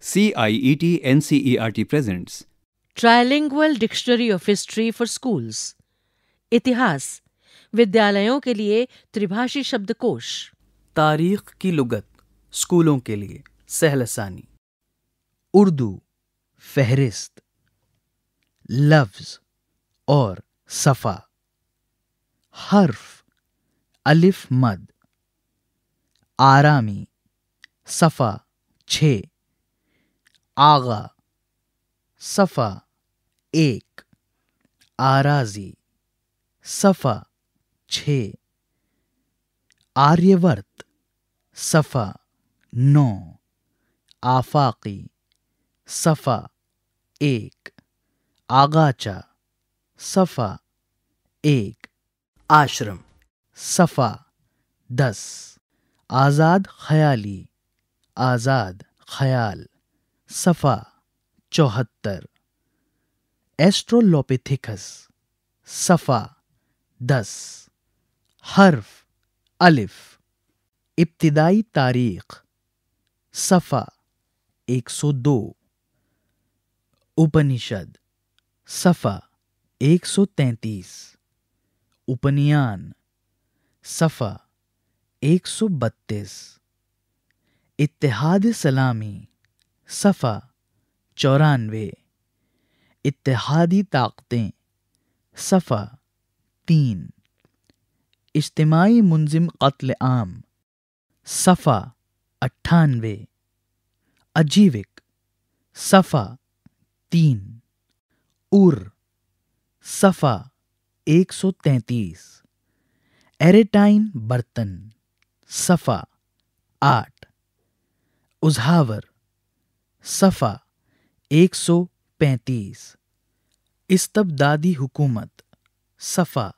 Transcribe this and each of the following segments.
CIET NCERT presents Trilingual Dictionary of History for Schools इतिहास विद्यालयों के लिए त्रिभाषी शब्दकोश तारीख की लुगत स्कूलों के लिए सहलसानी उर्दू फहरिस्त लफ्ज और सफ़ा हर्फ अलिफ मद आरामी सफ़ा छः आगा सफ़ा एक आराजी सफ़ा छ आर्यवर्त सफ़ा नौ आफाकी सफ़ा एक आगाचा सफ़ा एक आश्रम सफ़ा दस आज़ाद ख्याली आज़ाद ख्याल सफ़ा चौहत्तर एस्ट्रोलोपिथिकस सफ़ा दस हर्फ अलिफ इब्तदाई तारीख सफ़ा एक सौ दो उपनिषद सफ़ा एक सौ तैतीस उपनियान सफ़ा एक सौ बत्तीस इतिहाद सलामी सफ़ा चौरानवे इतिहादी ताकतें सफ़ा तीन इज्तमाही मुंजिम कत्ल आम सफ़ा अट्ठानवे अजीविक सफ़ा तीन उर सफ़ा एक सौ तैतीस एरेटाइन बर्तन सफ़ा आठ उजहावर सफ़ा 135 इस्तबदादी हुकूमत सफ़ा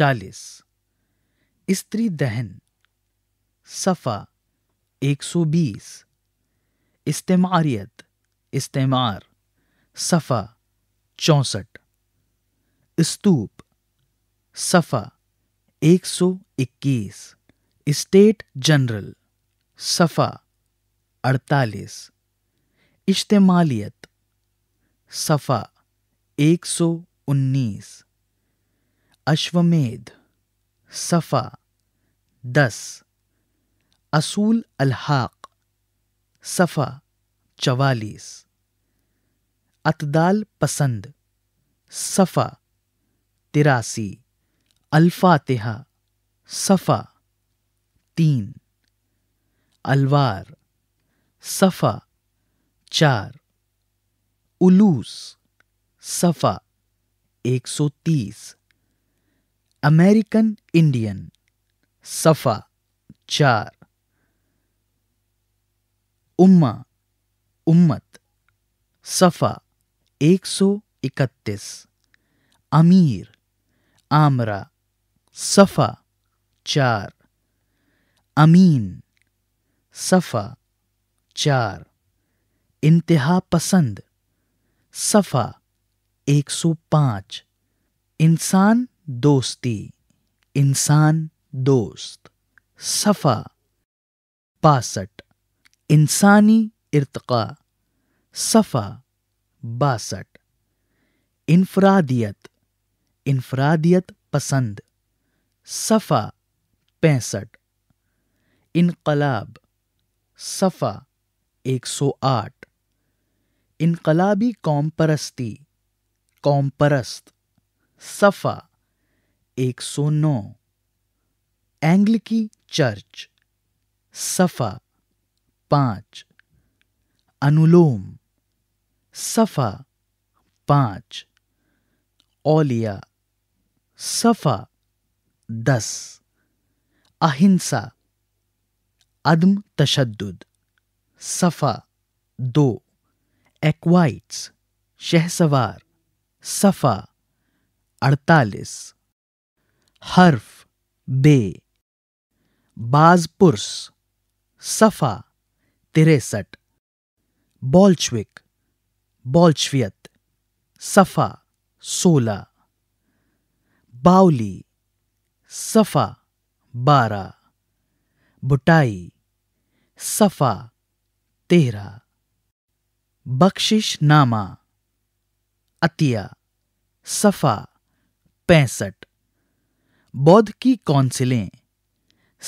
40 स्त्री दहन सफ़ा 120 इस्तेमारियत इस्तेमार सफ़ा चौंसठ स्तूप सफ़ा 121 स्टेट जनरल सफ़ा 48 इज्तमालियत सफ़ा 119 अश्वमेध सफ़ा 10 असूल अलहाक सफ़ा चवालीस अतदाल पसंद सफ़ा तिरासी अल्फातिहा सफ़ा तीन अलवार सफ़ा चार उलूस सफ़ा 130 अमेरिकन इंडियन सफ़ा चार उम्मा उम्मत सफ़ा 131 अमीर आमरा सफ़ा चार अमीन सफ़ा चार इंतहा पसंद सफ़ा 105 इंसान दोस्ती इंसान दोस्त सफ़ा बासठ इंसानी इर्तका सफ़ा बासठ इनफरादियत इनफरादियत पसंद सफ़ा पैंसठ इनकलाब सफ़ा 108 इनकलाबी कौम परस्ती कौम परस्त सफ़ा 109 एंग्लिकी चर्च सफ़ा पांच अनुलोम सफ़ा पांच ओलिया सफ़ा दस अहिंसा अदम तशद्दुद सफ़ा दो एक्वाइट्स शहसवार सफ़ा अड़तालीस हर्फ बे बाजपुरस सफ़ा तिरसठ बॉल्चविक बॉल्चवियत सफ़ा सोलह बाउली सफ़ा बारह बुटाई सफ़ा बख्शिश बख्शिशनामा अतिया सफ़ा पैंसठ बौद्ध की कौंसिलें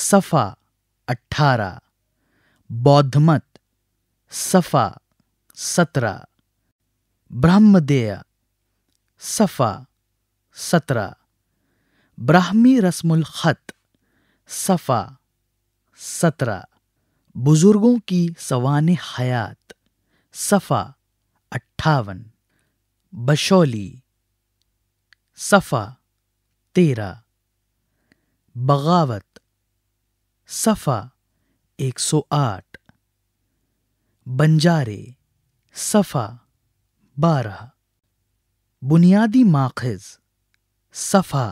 सफ़ा अठारह बौद्धमत सफ़ा सत्रह ब्रह्मदेय सफ़ा सत्रह ब्राह्मी रस्मुल ख़त सफ़ा सत्रह बुजुर्गों की सवान हयात सफ़ा अट्ठावन बशौली सफ़ा तेरह बगावत सफ़ा एक सौ आठ बंजारे सफ़ा बारह बुनियादी माखज़ सफ़ा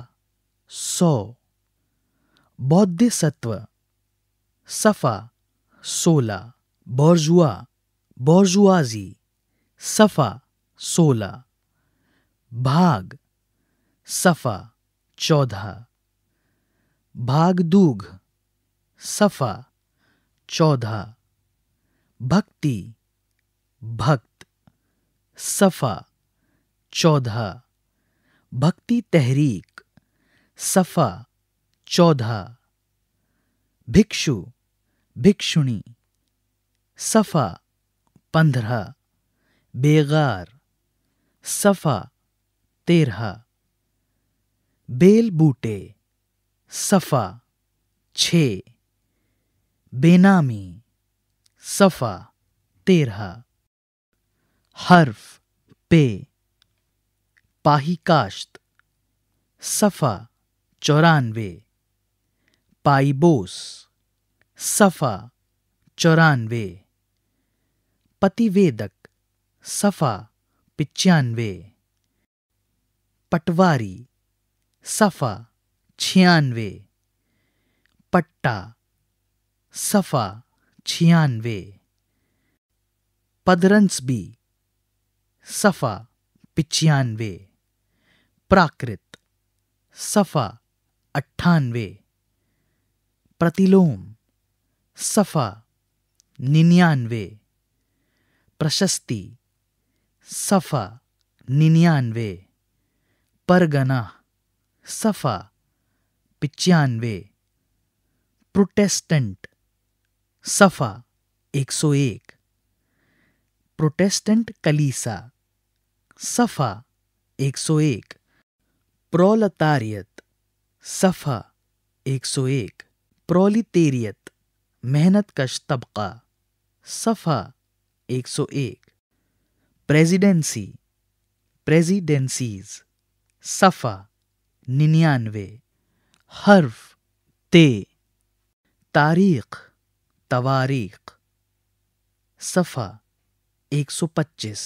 सौ बौद्ध सत्व सफ़ा सोलह बोर्जुआ बोर्जुआजी सफ़ा सोलह भाग सफ़ा चौदह भागदूग सफ़ा चौदह भक्ति भक्त सफ़ा चौदह भक्ति तहरीक सफ़ा चौदह भिक्षु भिक्षुणी सफ़ा पंद्रह बेगार सफ़ा तेरह बेल बूटे सफ़ा छ बेनामी सफ़ा तेरह हर्फ पे पाही काश्त सफ़ा चौरानवे पाइबोस सफ़ा चौरानवे पतिवेदक सफ़ा पिचानवे पटवारी सफ़ा छियानवे पट्टा सफ़ा छियानवे पदरंसबी सफ़ा पिचानवे प्राकृत सफ़ा अट्ठानवे प्रतिलोम सफ़ा निन्यानवे प्रशस्ति सफ़ा निन्यानवे परगना सफ़ा पिचानवे प्रोटेस्टेंट सफ़ा 101 प्रोटेस्टेंट कलीसा सफ़ा 101 प्रोलतारियत सफ़ा 101 प्रोलिटेरियत मेहनत कश तबका सफ़ा 101 प्रेसिडेंसी प्रेसिडेंसीज सफ़ा निन्यानवे हर्फ ते तारीख तवारीख सफ़ा 125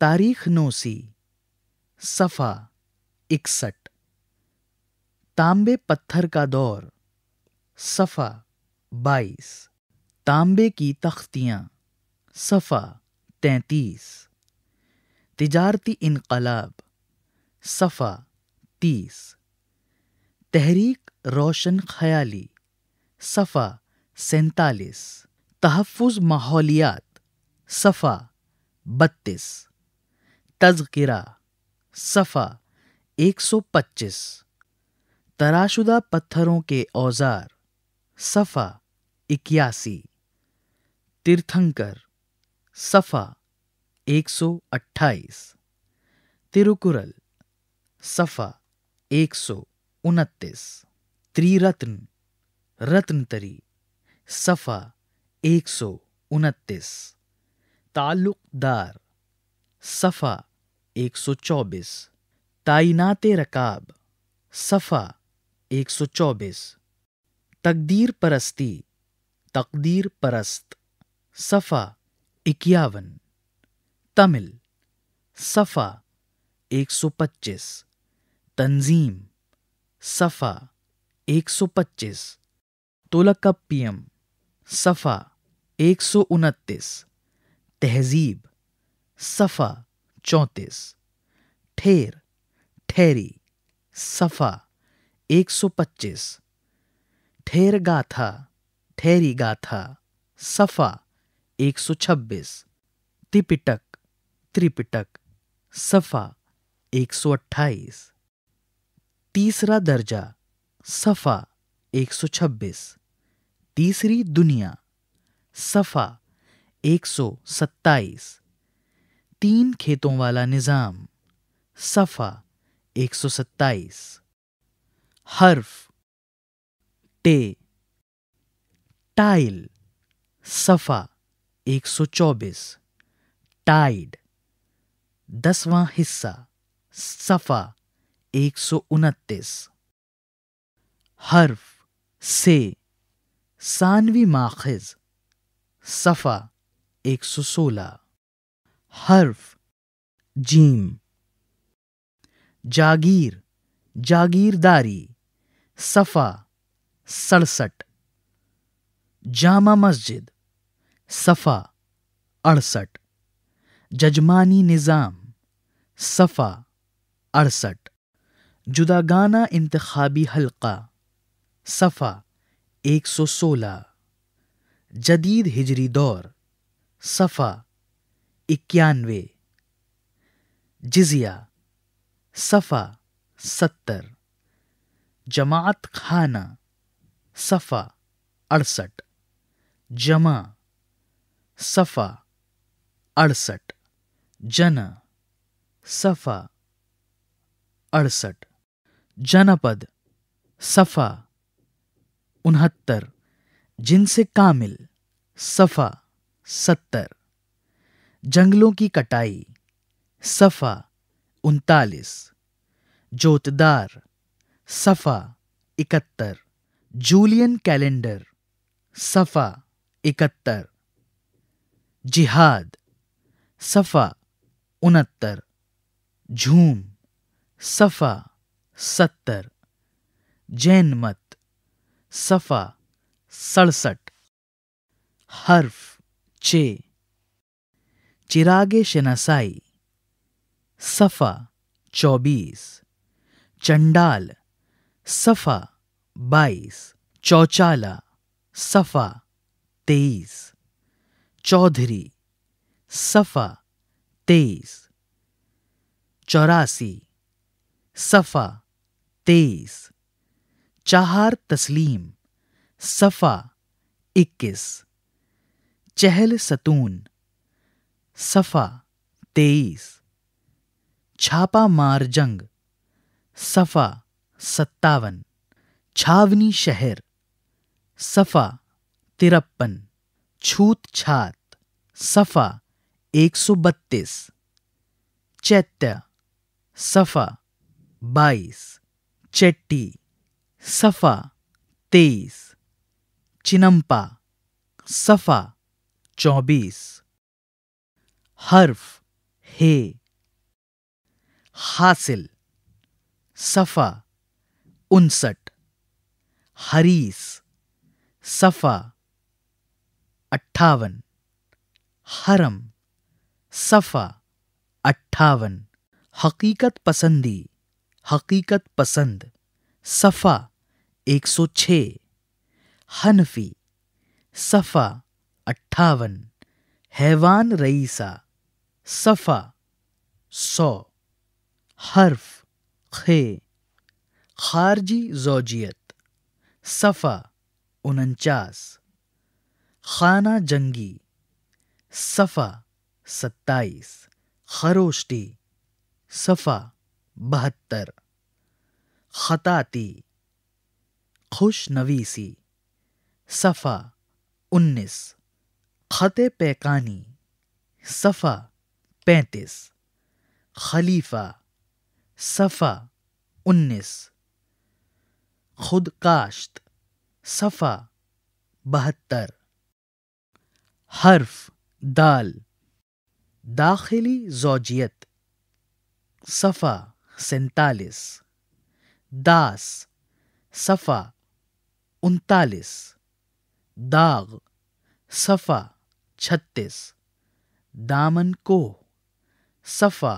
तारीख नोसी सफ़ा इकसठ तांबे पत्थर का दौर सफ़ा बाईस तांबे की तख्तियाँ सफ़ा तैतीस तिजारती इनकलाब सफ़ा तीस तहरीक रोशन ख्याली सफ़ा सैतालीस तहफ़ माहौलियात सफ़ा बत्तीस तज़किरा सफ़ा एक सौ पच्चीस तराशुदा पत्थरों के औज़ार सफ़ा इक्यासी तीर्थंकर सफ़ा एक सौ अट्ठाईस तिरुकुरल सफ़ा एक सौ उनतीस त्रिरत्न रत्नतरी सफ़ा एक सौ उनतीस ताल्लुकदार सफ़ा एक सौ चौबीस ताइनाते रकाब सफ़ा एक सौ चौबीस तकदीर परस्ती तकदीर परस्त सफ़ा इक्यावन तमिल सफ़ा 125 तंजीम सफ़ा 125 तोलकप्पियम सफ़ा 129 तहज़ीब सफ़ा चौंतीस ठेर ठेरी सफ़ा 125 ठेर गाथा ठेरी गाथा सफ़ा 126 तिपिटक त्रिपिटक सफ़ा 128 तीसरा दर्जा सफ़ा 126 तीसरी दुनिया सफ़ा 127 तीन खेतों वाला निज़ाम सफ़ा 127 हर्फ टे टाइल सफ़ा 124 टाइड दसवां हिस्सा सफ़ा एक सौ उनतीस हर्फ से सानवी माखज सफ़ा एक सौ सोलह हर्फ जीम जागीर जागीरदारी सफ़ा सड़सठ जामा मस्जिद सफ़ा अड़सठ जजमानी निज़ाम सफ़ा अड़सठ जुदागाना इंतखाबी हलका सफ़ा 116 जदीद हिजरी दौर सफ़ा इक्यानवे जिजिया सफ़ा सत्तर जमात खाना सफ़ा अड़सठ जमा सफ़ा अड़सठ जना सफ़ा अड़सठ जनपद सफ़ा उनहत्तर जिनसे कामिल सफ़ा सत्तर जंगलों की कटाई सफ़ा उनतालीस जोतदार सफ़ा इकहत्तर जूलियन कैलेंडर सफ़ा इकहत्तर जिहाद सफ़ा उनहत्तर झूम सफ़ा सत्तर जैन मत सफ़ा सड़सठ हर्फ चे चिरागे शनासाई सफ़ा चौबीस चंडाल सफ़ा बाईस चौचाला सफ़ा तेईस चौधरी सफ़ा तेईस चौरासी सफ़ा तेईस चाहार तस्लीम सफ़ा इक्कीस चहल सतून सफ़ा तेईस छापा मार जंग सफ़ा सत्तावन छावनी शहर सफ़ा तिरपन छूत छात सफ़ा 132 चैत्य सफ़ा 22 चेट्टी सफ़ा 23 चिनम्पा सफ़ा 24 हर्फ हे हासिल सफ़ा उनसठ हरीस सफ़ा अट्ठावन हरम सफ़ा अट्ठावन हकीकत पसंदी हकीकत पसंद सफ़ा 106 हनफी सफ़ा अट्ठावन हैवान रईसा सफ़ा सौ हर्फ खे खारजी जोजियत सफ़ा उनचास खाना जंगी सफ़ा सत्ताईस खरोष्टी सफ़ा बहत्तर खताती खुशनवीसी सफ़ा उन्नीस ख़त पैकानी सफ़ा पैंतीस खलीफा सफ़ा उन्नीस खुद काश्त सफ़ा बहत्तर हर्फ दाल दाखिली जोजियत सफ़ा सैतालीस दास सफ़ा उनतालीस दाग सफ़ा छत्तीस दामन को सफ़ा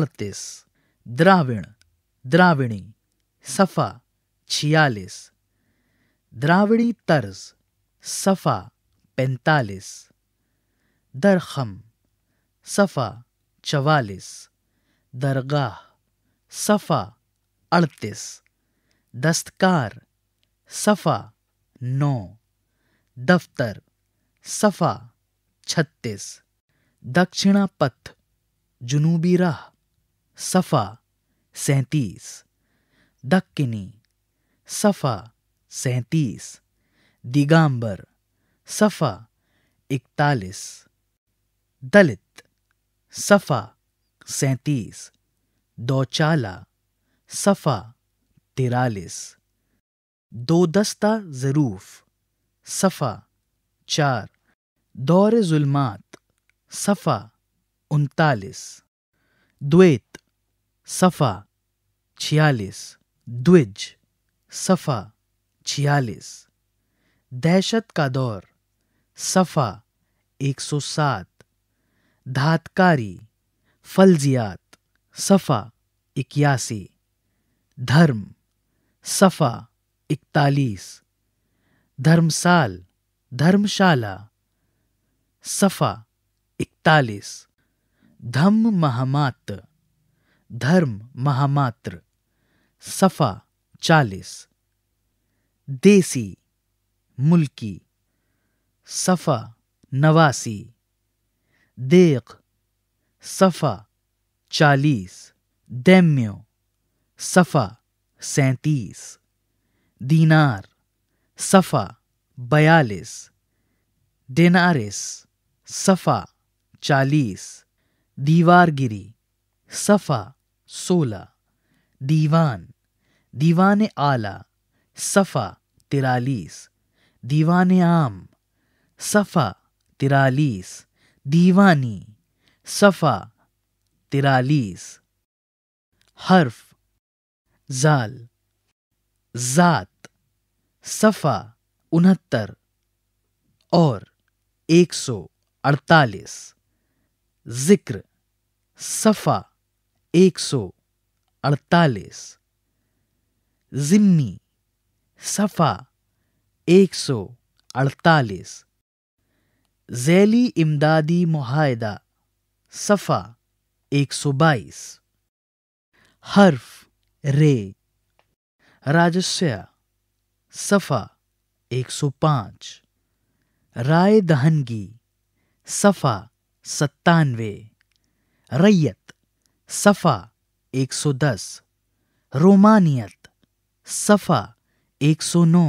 अड़तीस द्राविण द्राविणी सफ़ा छियालीस द्राविड़ी तर्ज सफ़ा पैंतालीस दरखम सफ़ा चवालीस दरगाह सफ़ा अड़तीस दस्तकार सफ़ा नौ दफ्तर सफ़ा छत्तीस दक्षिणा पथ जुनूबी राह सफ़ा सैंतीस दक्किनी सफ़ा सैतीस दिगंबर सफ़ा इकतालीस दलित सफ़ा सैतीस दौचाला सफ़ा तिरालीस दो दस्ता ज़रूफ़ सफ़ा चार दौर जुल्मात सफ़ा उनतालीस द्वैत सफ़ा छियालीस द्विज सफ़ा छियालीस दहशत का दौर सफ़ा 107 धातकारी फलजियात सफ़ा इक्यासी धर्म सफ़ा इकतालीस धर्मसाल धर्मशाला सफ़ा इकतालीस धम्म महामात्र धर्म महामात्र सफ़ा चालीस देसी मुल्की सफ़ा नवासी देख सफ़ा चालीस दैम्यो सफ़ा सैंतीस दीनार सफ़ा बयालीस डेनारिस सफ़ा चालीस दीवारगिरी सफ़ा सोलह दीवान दीवान आला सफ़ा तिरालीस दीवान आम सफ़ा तिरालीस दीवानी सफ़ा तिरालीस हर्फ जाल ज़ात सफ़ा उनहत्तर और एक सौ अड़तालीस ज़िक्र सफ़ा एक सौ अड़तालीस जिम्मी सफ़ा एक सौ अड़तालीस जैली इमदादी माहदा सफ़ा एक सौ बाईस हर्फ रे राजस्या सफ़ा एक सौ पांच राय दहनगी सफ़ा सत्तानवे रैयत सफ़ा एक सौ दस रोमानियत सफ़ा 109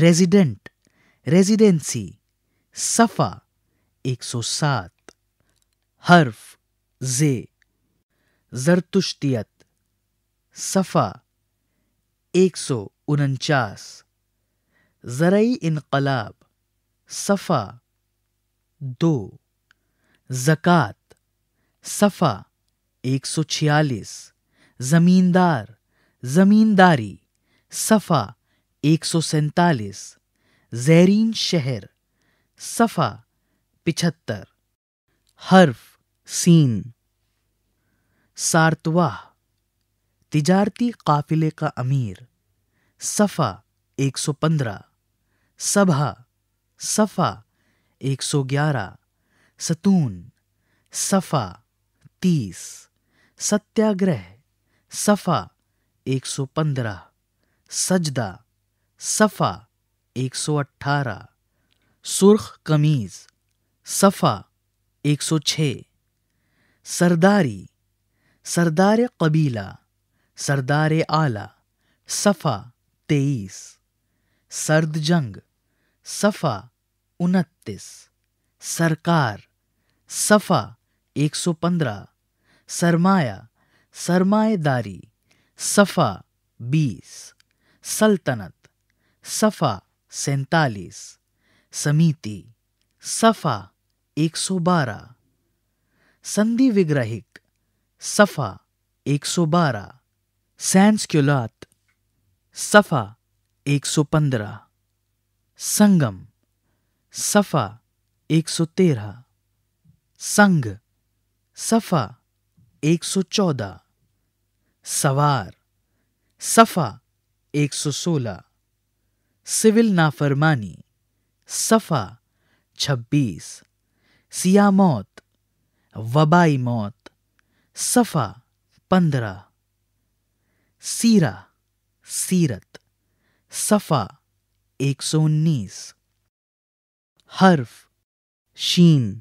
रेजिडेंट रेजिडेंसी सफ़ा 107 हर्फ जे जरतुश्तियत सफ़ा एक सौ उनचास जरई इनकलाब सफ़ा दो ज़क़़त सफ़ा एक सौ छियालीस ज़मींदार ज़मींदारी सफ़ा एक सौ सैतालीस जहरीन शहर सफ़ा पिछहत्तर हर्फ सीन सारतवाह तिजारती काफिले का अमीर सफ़ा एक सौ पंद्रह सभा सफ़ा एक सौ ग्यारह सतून सफ़ा तीस सत्याग्रह सफ़ा 115, सजदा सफ़ा 118, सुर्ख कमीज़ सफ़ा 106, सरदारी सरदार कबीला सरदार आला सफ़ा 23, सर्द जंग सफ़ा 29, सरकार सफ़ा 115, सरमाया सरमाएदारी सफ़ा बीस सल्तनत सफ़ा सैतालीस समिति सफ़ा एक सौ बारह संधि विग्रहिक सफ़ा एक सौ बारह सैंस्क्युलात सफ़ा एक सौ पंद्रह संगम सफ़ा एक सौ तेरह संघ सफ़ा एक सौ चौदह सवार सफ़ा 116 सिविल नाफरमानी सफ़ा 26 सिया मौत वबाई मौत सफ़ा 15 सीरा सीरत सफ़ा 119 हर्फ शीन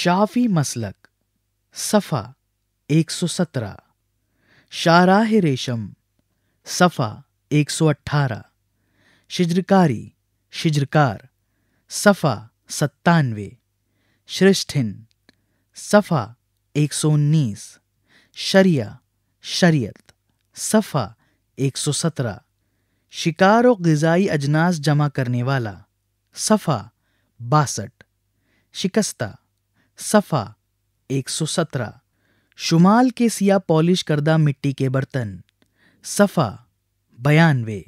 शाफी मसलक सफ़ा 117 शाहराह रेशम सफ़ा 118 शिजरकारी शिजरकार सफ़ा सत्तानवे श्रेष्ठिन सफ़ा 119 शरिया शरियत सफ़ा 117 शिकार और गज़ाई अजनास जमा करने वाला सफ़ा बासठ शिकस्ता सफ़ा 117 शुमाल के सिया पॉलिश करदा मिट्टी के बर्तन सफ़ा बयानवे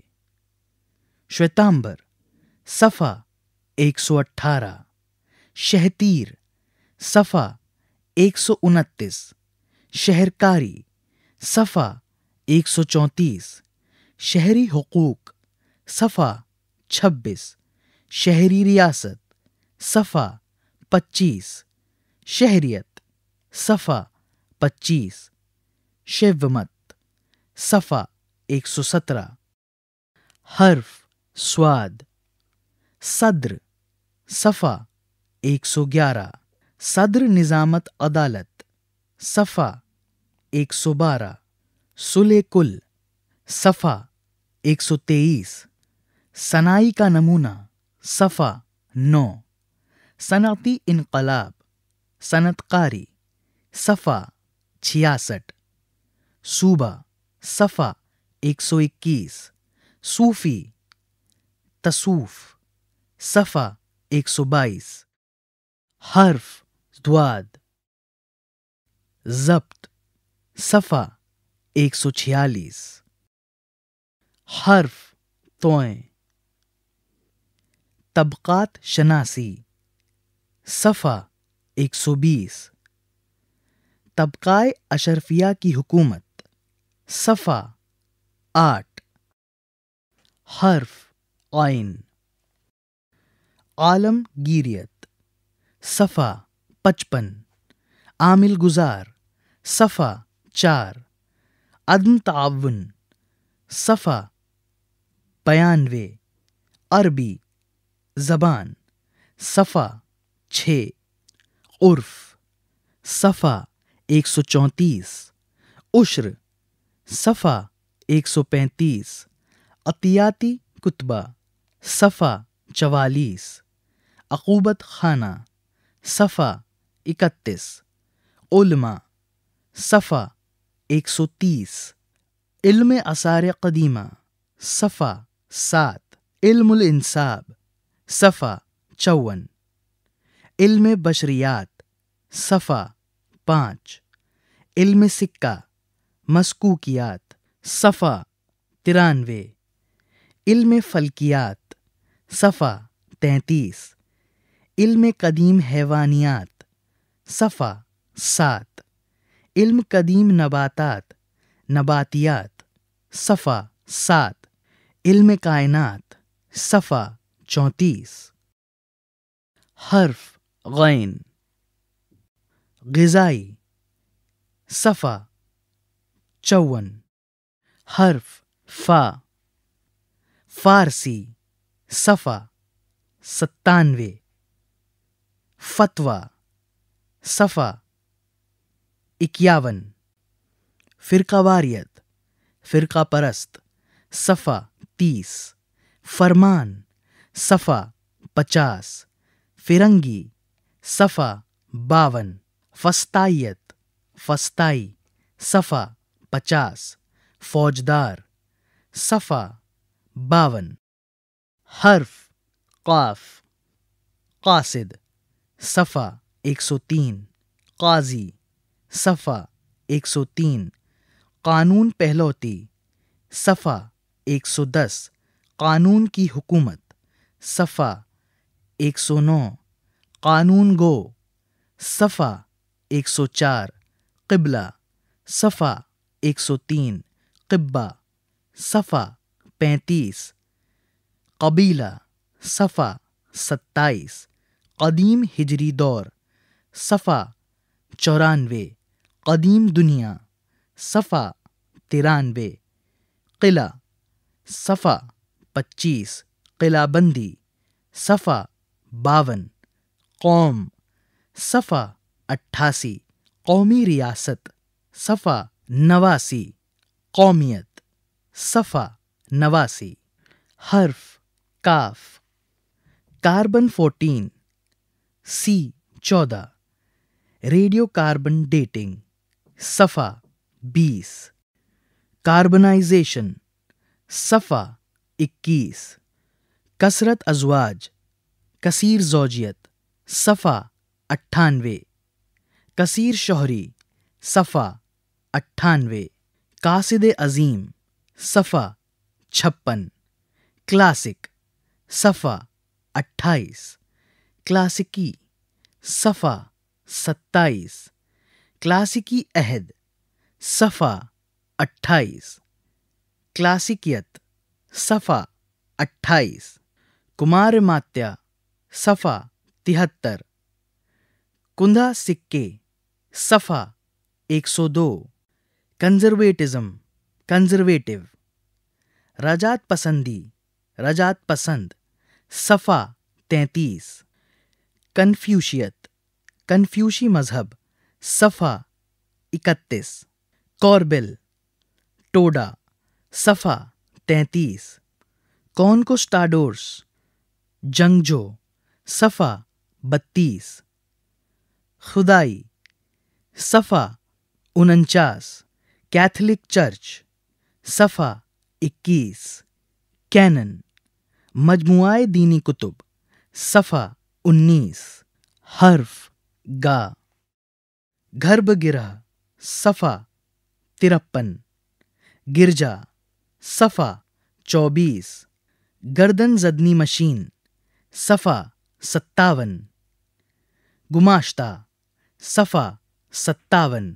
श्वेतांबर सफ़ा 118 शहतीर सफ़ा 129 शहरकारी सफ़ा 134 शहरी हकूक सफ़ा 26 शहरी रियासत सफ़ा 25 शहरियत सफ़ा शिव शिवमत सफ़ा एक सौ सत्रह हर्फ स्वाद सद्र सफ़ा एक सौ ग्यारह सद्र निज़ामत अदालत सफ़ा एक सौ बारह सुले कुल सफ़ा एक सौ तेईस सनाई का नमूना सफ़ा नौ सनती इनकलाब सनतकारी सफ़ा छियासठ सूबा सफ़ा 121 सूफ़ी तसूफ़ सफ़ा 122 हर्फ द्वाद जब्त सफ़ा 146 हर्फ तोय तबक़ात शनासी सफ़ा 120 तबक़ाए अशरफिया की हुकूमत सफ़ा आठ हर्फ आइन आलमगीरियत सफ़ा पचपन आमिल गुजार सफ़ा चार अदम ताउन सफ़ा बयानवे अरबी ज़बान सफ़ा छ उर्फ सफ़ा 134, उश्र सफ़ा 135, अतियाती कुतबा सफ़ा चवालीस अकूबत खाना सफ़ा इकतीस उलमा सफ़ा 130, इल्म आसार कदीमा सफ़ा सात इल्मसाब सफ़ा चौवन इल्म बशरियात सफ़ा पाँच इल्म सिक्का मस्कूकियात सफ़ा तिरानवे इल्म फलकियात सफ़ा तैतीस इल्म कदीम हैवानियात सफ़ा सात इल्म कदीम नबातात नबातियात सफ़ा सात इल्म कायनात सफ़ा चौंतीस हर्फ गैन गज़ाई सफ़ा चौवन हर्फ फ़ा फ़ारसी सफ़ा सत्तानवे फतवा सफ़ा इक्यावन फ़िरकावारियत फ़िरका परस्त सफ़ा तीस फरमान सफ़ा पचास फिरंगी सफ़ा बावन फस्तायत फस्ताई सफ़ा पचास फौजदार सफ़ा बावन हर्फ काफ कासिद सफ़ा एक सौ तीन काजी सफ़ा एक सौ तीन कानून पहलौती सफ़ा एक सौ दस कानून की हुकूमत सफ़ा एक सौ नौ कानून गो सफ़ा 104 क़िबला सफ़ा 103 क़िब्बा सफ़ा 35 कबीला सफ़ा 27 कदीम हिजरी दौर सफ़ा चौरानवे कदीम दुनिया सफ़ा तिरानवे किला सफ़ा पच्चीस किलाबंदी सफ़ा बावन कौम सफ़ा अट्ठासी कौमी रियासत सफ़ा नवासी कौमियत सफ़ा नवासी हर्फ काफ कार्बन फोर्टीन सी चौदह रेडियो कार्बन डेटिंग सफ़ा बीस कार्बनाइजेशन सफ़ा इक्कीस कसरत अजवाज कसीर जोजियत सफ़ा अट्ठानवे कसीर शोहरी सफ़ा अट्ठानवे कासिद अज़ीम सफ़ा छप्पन क्लासिक सफ़ा अट्ठाईस क्लासिकी सफ़ा सत्ताईस क्लासिकी अहद सफ़ा अट्ठाईस क्लासिकियत सफ़ा अट्ठाईस कुमार मात्या सफ़ा तिहत्तर कुंदा सिक्के सफ़ा 102 कंजर्वेटिज्म कंजर्वेटिव रजात पसंदी रजात पसंद सफ़ा तैतीस कन्फ्यूशियत कन्फ्यूशी मज़हब सफ़ा इकतीस कॉर्बिल टोडा सफ़ा तैतीस कौन को स्टाडोर्स जंगजो सफ़ा बत्तीस खुदाई सफ़ा उनचास कैथलिक चर्च सफ़ा इक्कीस कैनन मजमुआ दीनी कुतुब सफ़ा उन्नीस हर्फ गा गर्भ सफ़ा तिरपन गिरजा सफ़ा चौबीस गर्दन जदनी मशीन सफ़ा सत्तावन गुमाश्ता सफ़ा सत्तावन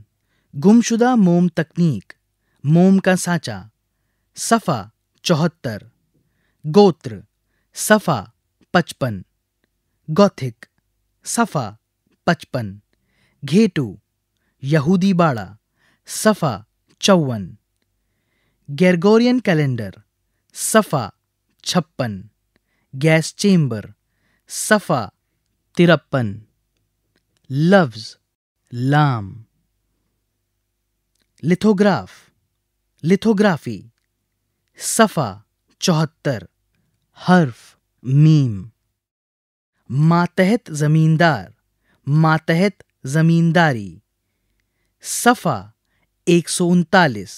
गुमशुदा मोम तकनीक मोम का साँचा सफ़ा चौहत्तर गोत्र सफ़ा पचपन गौथिक सफ़ा पचपन घेटू यहूदी बाड़ा सफ़ा चौवन गैरगोरियन कैलेंडर सफ़ा छप्पन गैस चेम्बर सफ़ा तिरपन लफ्ज़ लाम लिथोग्राफ लिथोग्राफी सफ़ा चौहत्तर हर्फ मीम मातहत ज़मींदार मातहत ज़मींदारी सफ़ा एक सौ उनतालीस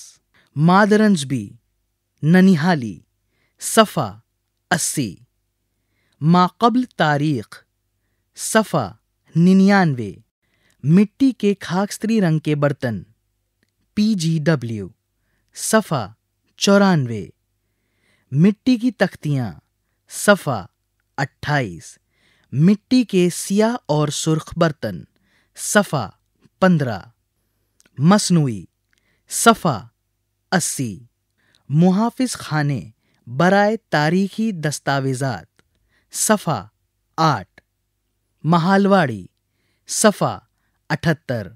मादरंजबी ननिहाली सफ़ा अस्सी माकबल तारीख सफ़ा निन्यानवे मिट्टी के खाकस्तरी रंग के बर्तन पीजीडब्ल्यू सफ़ा चौरानवे मिट्टी की तख्तियाँ सफ़ा अट्ठाईस मिट्टी के सिया और सुर्ख बर्तन सफ़ा पंद्रह मसनू सफ़ा अस्सी मुहाफ़ खाने बरए तारीखी दस्तावेज़ात सफ़ा आठ महालवाड़ी सफ़ा अठहत्तर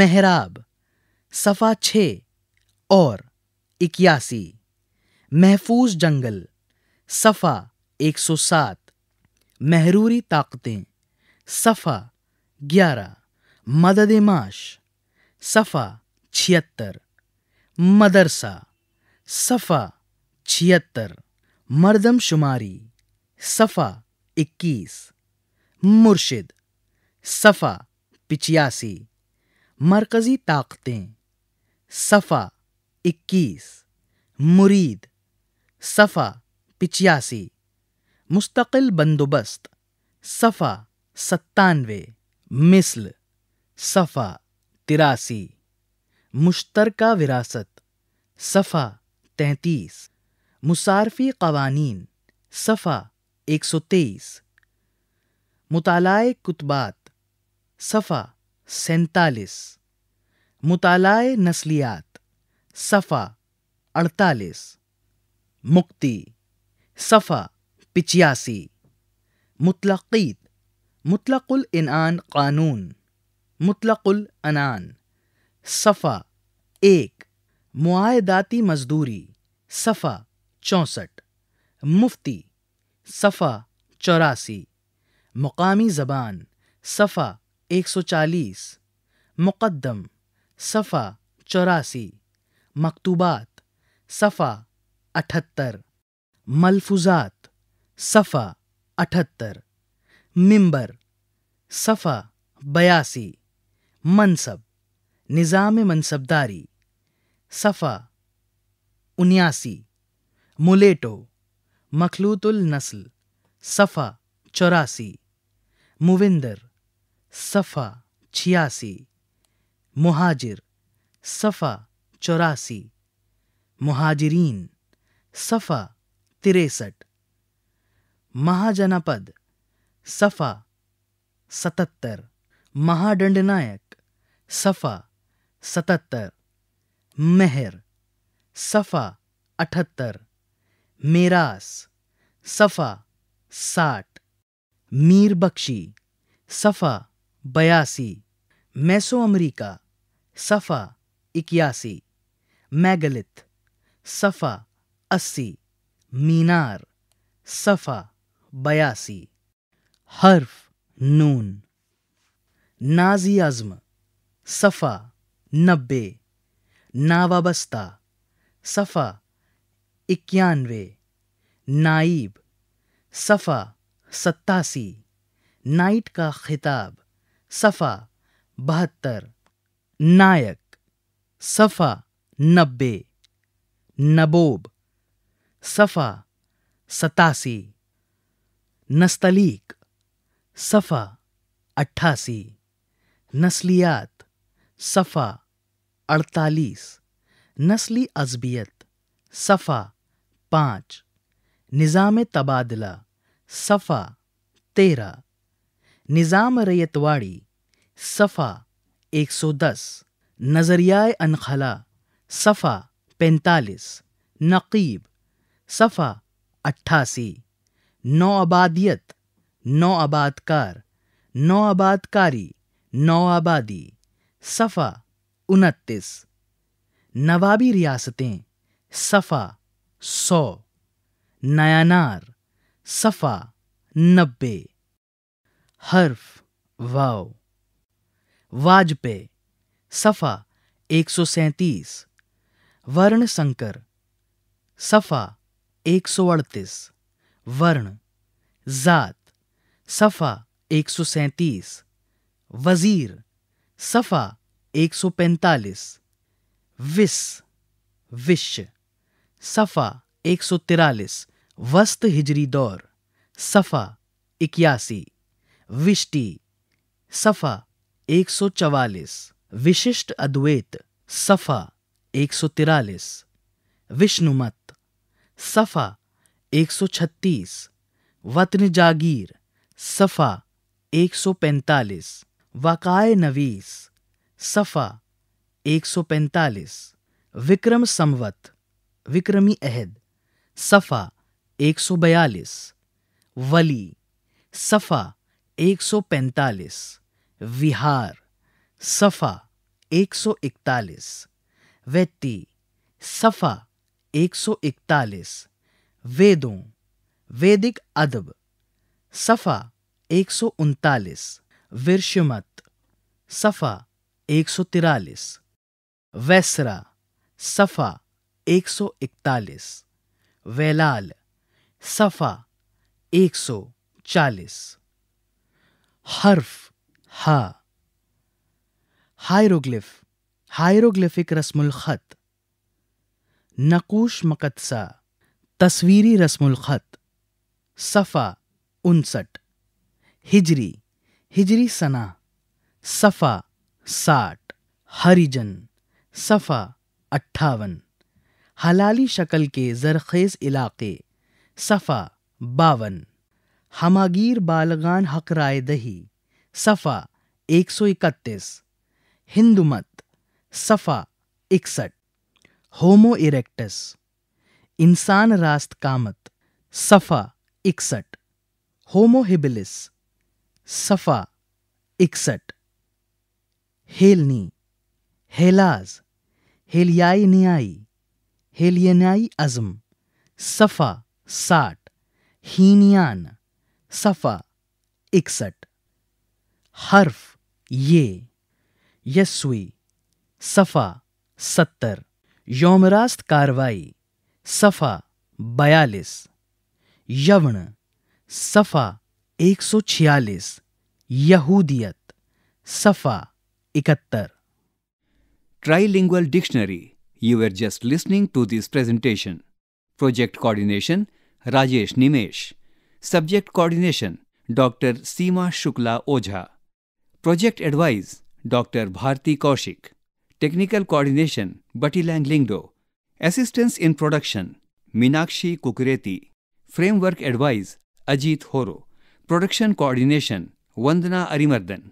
मेहराब सफ़ा छ और इक्यासी महफूज जंगल सफ़ा 107 महरूरी ताकतें सफ़ा 11 मदद माश सफ़ा छिहत्तर मदरसा सफ़ा छिहत्तर शुमारी सफ़ा 21 मुर्शिद सफ़ा पिचासी मरकज़ी ताकतें सफ़ा इक्कीस मुरीद सफ़ा पिचयासी मुस्तकिल बंदोबस्त सफ़ा सत्तानवे मिसल सफ़ा तिरासी मुश्तरका विरासत सफ़ा तैतीस मुसारफी कवानीन सफ़ा एक सौ तेईस मुतालाए कुतबात सफ़ा सैतालीस मुतालाए नस्लियात सफ़ा अड़तालीस मुक्ति सफ़ा पिचासी मुतलक़ीत मुतलक़ुल इनान क़ानून मुतलक़ुल अनान सफ़ा एक मुआदाती मजदूरी सफ़ा चौंसठ मुफ्ती सफ़ा चौरासी मुकामी ज़बान सफ़ा 140 मुक़द्दम सफ़ा चौरासी मकतूबात सफ़ा अठहत्तर मलफूजात सफ़ा अठहत्तर मिंबर सफ़ा बयासी मनसब निज़ाम मनसबदारी सफ़ा उन्यासी मुलेटो मखलूतुल नस्ल सफ़ा चौरासी मुविंदर सफ़ा छियासी मुहाजिर सफ़ा चौरासी मुहाजिरीन सफ़ा तिरसठ महाजनपद सफ़ा सतहत्तर महादंडनायक सफ़ा सतहत्तर मेहर सफ़ा अठहत्तर मेरास सफ़ा साठ मीर बख्शी सफ़ा बयासी मैसो अमरीका सफ़ा इक्यासी मैगलिथ सफ़ा अस्सी मीनार सफ़ा बयासी हर्फ नून नाजी आज़म सफ़ा नब्बे नावाबस्ता सफ़ा इक्यानवे नाइब सफ़ा सत्तासी नाइट का खिताब सफ़ा बहत्तर नायक सफ़ा नब्बे नबोब सफ़ा सतासी नस्तलीक सफ़ा अट्ठासी नस्लियात सफ़ा अड़तालीस नस्ली अजबियत सफ़ा पाँच निज़ाम तबादला सफ़ा तेरह निज़ाम रैतवाड़ी सफ़ा 110 नज़रियाए अनखला सफ़ा पैंतालीस नकीब सफ़ा अट्ठासी नौ आबादियत नौ आबादकार नौ आबादकारी नौ आबादी सफ़ा उनतीस नवाबी रियासतें सफ़ा सौ नयानार सफ़ा नब्बे हर्फ वाव वाजपे सफ़ा एक सौ वर्ण संकर सफ़ा एक सौ अड़तीस वर्ण ज़ात सफ़ा एक सौ वज़ीर सफ़ा एक सौ विस विश्व सफ़ा एक सौ तिरालीस वस्त हिजरी दौर सफ़ा इक्यासी विष्टि सफ़ा 144 विशिष्ट अद्वैत सफ़ा 143 विष्णुमत सफ़ा 136 वतन जागीर सफ़ा 145 वकाय नवीस सफ़ा 145 विक्रम संवत विक्रमी अहद सफ़ा 142 वली सफ़ा 145 विहार सफ़ा 141 व्यक्ति सफ़ा 141 वेदों वैदिक अदब सफ़ा एक सौ उनतालीस सफ़ा एक सौ वैसरा सफ़ा एक सौ इकतालीस वेलाल सफ़ा एक सौ चालीस हर्फ हा हायरोग्लिफ हायरोग्लिफिक रस्मुलखत नकूश मकदसा तस्वीरी रस्मुलखत सफ़ा उनसठ हिजरी हिजरी सना सफ़ा साठ हरिजन सफ़ा अट्ठावन हलाली शक्ल के जरखेज़ इलाके सफ़ा बावन हमागीर बालगान हक राय दही सफ़ा एक सौ इकतीस हिंदू मत सफ़ा इकसठ होमो इरेक्टस इंसान रास्त कामत सफ़ा इकसठ होमोहिबिलिस सफ़ा इकसठ हेलनी हेलाज हेलियाई नियाई हेलियनाई अज़म सफ़ा साठ हीनियान सफा इकसठ हर्फ ये यस्वी सफा सत्तर यौमरास्त कार्रवाई सफा बयालीस यवन सफा एक सौ छियालीस यहूदियत सफा इकहत्तर trilingual dictionary you are just listening to this presentation project coordination Rajesh Nimesh Subject Coordination Dr. Seema Shukla Ojha. Project Advice Dr. Bharti Kaushik. Technical Coordination Batilang Lingdo. Assistance in Production Minakshi Kukreti. Framework Advice Ajit Horo. Production Coordination Vandana Arimardhan.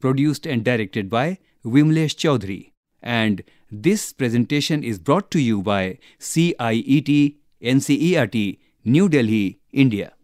Produced and directed by Vimlesh Chaudhary. And this presentation is brought to you by CIET NCERT, New Delhi, India.